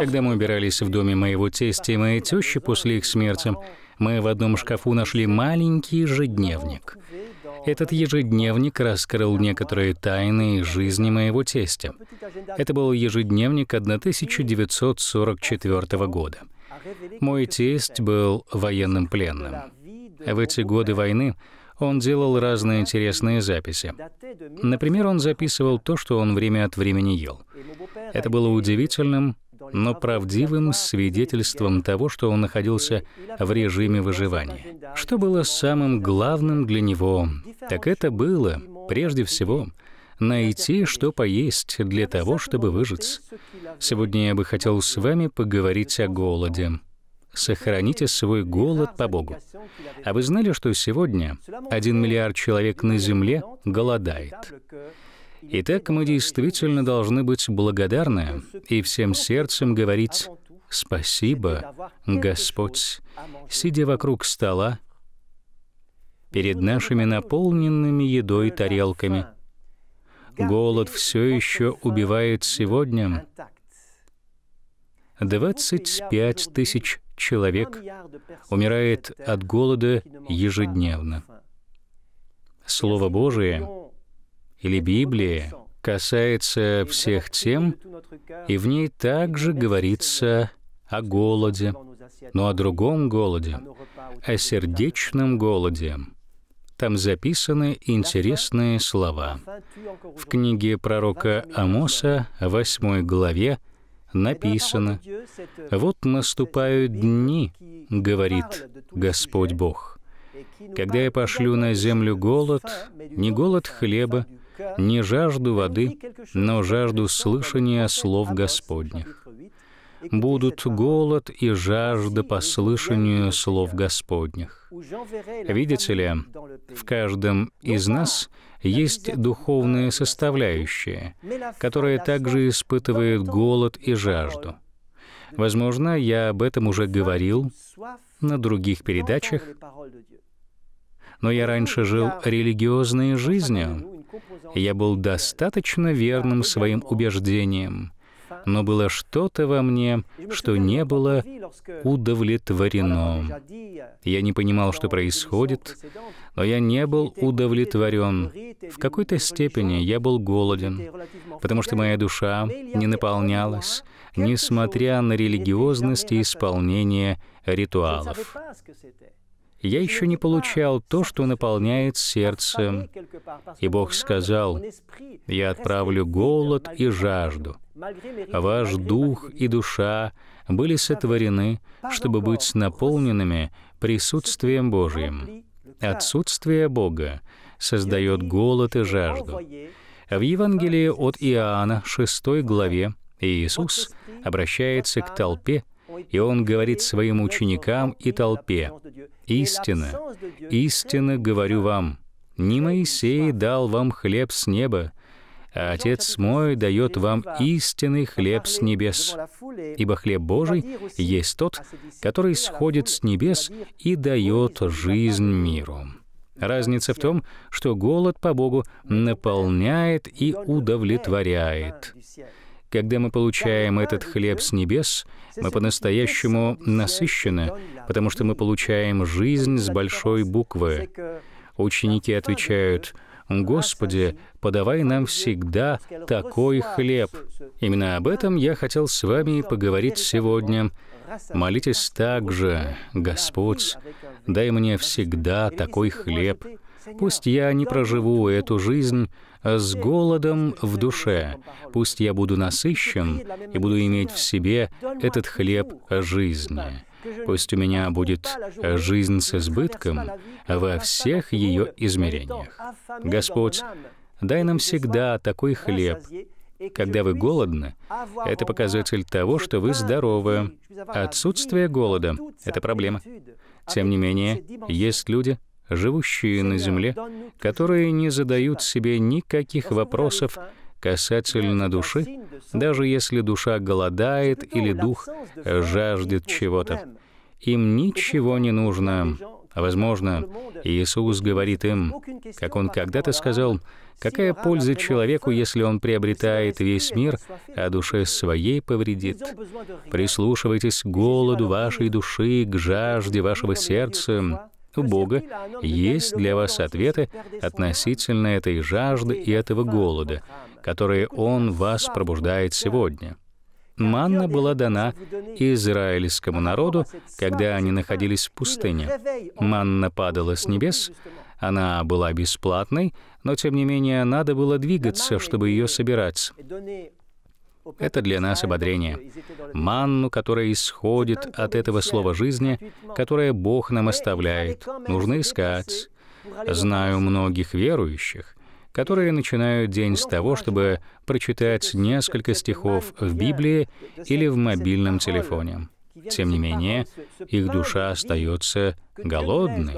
Когда мы убирались в доме моего тестя и моей тещи после их смерти, мы в одном шкафу нашли маленький ежедневник. Этот ежедневник раскрыл некоторые тайны жизни моего тестя. Это был ежедневник 1944 года. Мой тесть был военным пленным. В эти годы войны он делал разные интересные записи. Например, он записывал то, что он время от времени ел. Это было удивительным но правдивым свидетельством того, что он находился в режиме выживания. Что было самым главным для него, так это было, прежде всего, найти, что поесть для того, чтобы выжить. Сегодня я бы хотел с вами поговорить о голоде. Сохраните свой голод по Богу. А вы знали, что сегодня один миллиард человек на Земле голодает? Итак, мы действительно должны быть благодарны и всем сердцем говорить «Спасибо, Господь», сидя вокруг стола перед нашими наполненными едой тарелками. Голод все еще убивает сегодня 25 тысяч человек умирает от голода ежедневно. Слово Божие или Библии касается всех тем, и в ней также говорится о голоде, но о другом голоде, о сердечном голоде. Там записаны интересные слова. В книге пророка Амоса, 8 главе, написано, «Вот наступают дни, — говорит Господь Бог, — когда я пошлю на землю голод, не голод хлеба, не жажду воды, но жажду слышания слов Господних. Будут голод и жажда по слышанию слов Господних. Видите ли, в каждом из нас есть духовная составляющая, которая также испытывает голод и жажду. Возможно, я об этом уже говорил на других передачах, но я раньше жил религиозной жизнью, я был достаточно верным своим убеждениям, но было что-то во мне, что не было удовлетворено. Я не понимал, что происходит, но я не был удовлетворен. В какой-то степени я был голоден, потому что моя душа не наполнялась, несмотря на религиозность и исполнение ритуалов я еще не получал то, что наполняет сердце. И Бог сказал, «Я отправлю голод и жажду. Ваш дух и душа были сотворены, чтобы быть наполненными присутствием Божьим». Отсутствие Бога создает голод и жажду. В Евангелии от Иоанна, 6 главе, Иисус обращается к толпе, и он говорит своим ученикам и толпе, «Истина, истина, говорю вам, не Моисей дал вам хлеб с неба, а Отец мой дает вам истинный хлеб с небес. Ибо хлеб Божий есть тот, который сходит с небес и дает жизнь миру». Разница в том, что голод по Богу наполняет и удовлетворяет. Когда мы получаем этот хлеб с небес, мы по-настоящему насыщены, потому что мы получаем жизнь с большой буквы. Ученики отвечают, «Господи, подавай нам всегда такой хлеб». Именно об этом я хотел с вами поговорить сегодня. Молитесь также, «Господь, дай мне всегда такой хлеб». Пусть я не проживу эту жизнь, с голодом в душе. Пусть я буду насыщен и буду иметь в себе этот хлеб жизни. Пусть у меня будет жизнь с избытком во всех ее измерениях. Господь, дай нам всегда такой хлеб, когда вы голодны, это показатель того, что вы здоровы. Отсутствие голода — это проблема. Тем не менее, есть люди, живущие на земле, которые не задают себе никаких вопросов касательно души, даже если душа голодает или дух жаждет чего-то. Им ничего не нужно. Возможно, Иисус говорит им, как он когда-то сказал, «Какая польза человеку, если он приобретает весь мир, а душе своей повредит? Прислушивайтесь к голоду вашей души, к жажде вашего сердца, у Бога есть для вас ответы относительно этой жажды и этого голода, которые Он вас пробуждает сегодня. Манна была дана израильскому народу, когда они находились в пустыне. Манна падала с небес, она была бесплатной, но тем не менее надо было двигаться, чтобы ее собирать. Это для нас ободрение. Манну, которая исходит от этого слова жизни, которое Бог нам оставляет, нужно искать. Знаю многих верующих, которые начинают день с того, чтобы прочитать несколько стихов в Библии или в мобильном телефоне. Тем не менее, их душа остается голодный,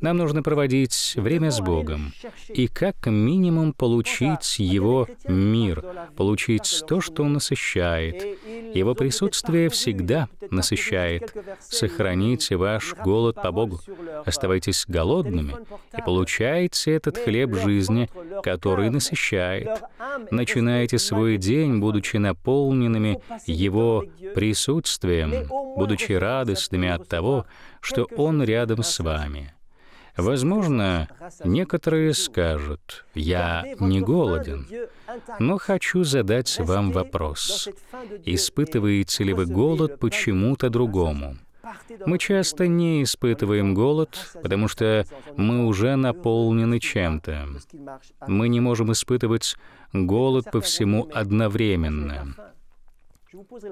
нам нужно проводить время с Богом и как минимум получить Его мир, получить то, что Он насыщает. Его присутствие всегда насыщает. Сохраните ваш голод по Богу. Euh, Оставайтесь голодными и получайте этот хлеб жизни, который насыщает. Начинайте свой день, будучи наполненными Его присутствием, будучи радостными от того, что Он рядом с вами. Возможно, некоторые скажут, я не голоден, но хочу задать вам вопрос. Испытываете ли вы голод почему-то другому? Мы часто не испытываем голод, потому что мы уже наполнены чем-то. Мы не можем испытывать голод по всему одновременно.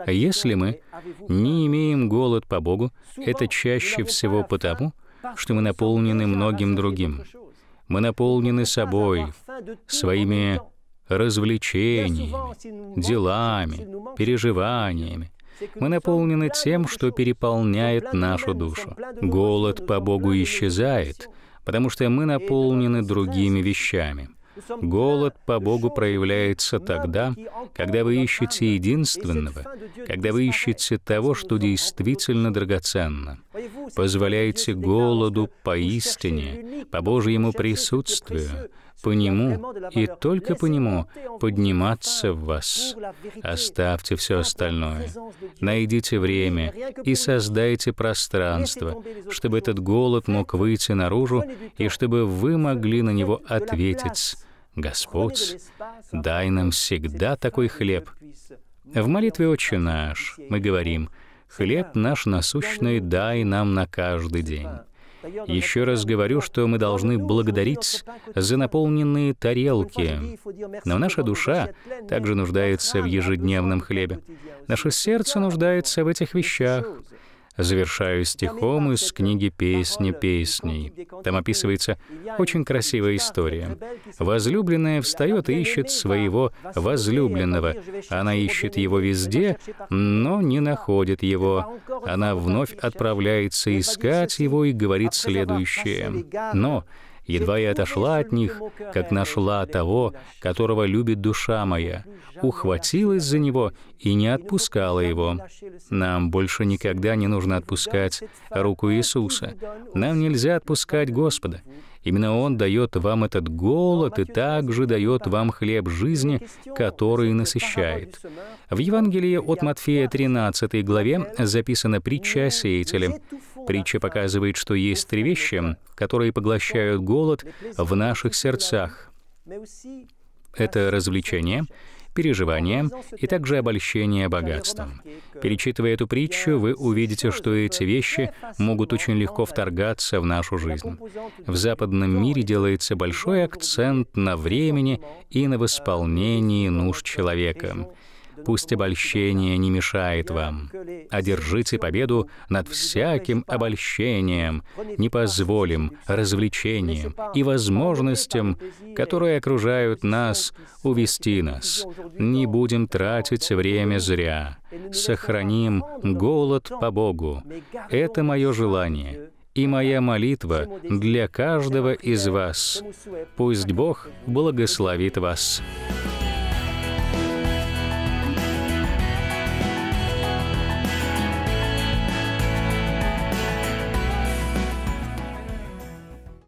А если мы а не имеем голод по Богу, это чаще всего потому, что мы наполнены многим другим. Мы наполнены собой, своими развлечениями, делами, переживаниями. Мы наполнены тем, что переполняет нашу душу. Голод по Богу исчезает, потому что мы наполнены другими вещами. Голод по Богу проявляется тогда, когда вы ищете единственного, когда вы ищете того, что действительно драгоценно. Позволяйте голоду поистине, по Божьему присутствию, по нему и только по нему подниматься в вас. Оставьте все остальное. Найдите время и создайте пространство, чтобы этот голод мог выйти наружу и чтобы вы могли на него ответить Господь, дай нам всегда такой хлеб. В молитве «Отче наш» мы говорим «Хлеб наш насущный дай нам на каждый день». Еще раз говорю, что мы должны благодарить за наполненные тарелки. Но наша душа также нуждается в ежедневном хлебе. Наше сердце нуждается в этих вещах. Завершаю стихом из книги «Песни песней». Там описывается очень красивая история. Возлюбленная встает и ищет своего возлюбленного. Она ищет его везде, но не находит его. Она вновь отправляется искать его и говорит следующее. «Но Едва я отошла от них, как нашла того, которого любит душа моя, ухватилась за него и не отпускала его. Нам больше никогда не нужно отпускать руку Иисуса. Нам нельзя отпускать Господа. Именно Он дает вам этот голод и также дает вам хлеб жизни, который насыщает. В Евангелии от Матфея 13 главе записано притча о Притча показывает, что есть три вещи, которые поглощают голод в наших сердцах. Это развлечение, переживания и также обольщение богатством. Перечитывая эту притчу, вы увидите, что эти вещи могут очень легко вторгаться в нашу жизнь. В западном мире делается большой акцент на времени и на восполнении нужд человека. Пусть обольщение не мешает вам. Одержите победу над всяким обольщением, не развлечением и возможностям, которые окружают нас, увести нас. Не будем тратить время зря. Сохраним голод по Богу. Это мое желание и моя молитва для каждого из вас. Пусть Бог благословит вас.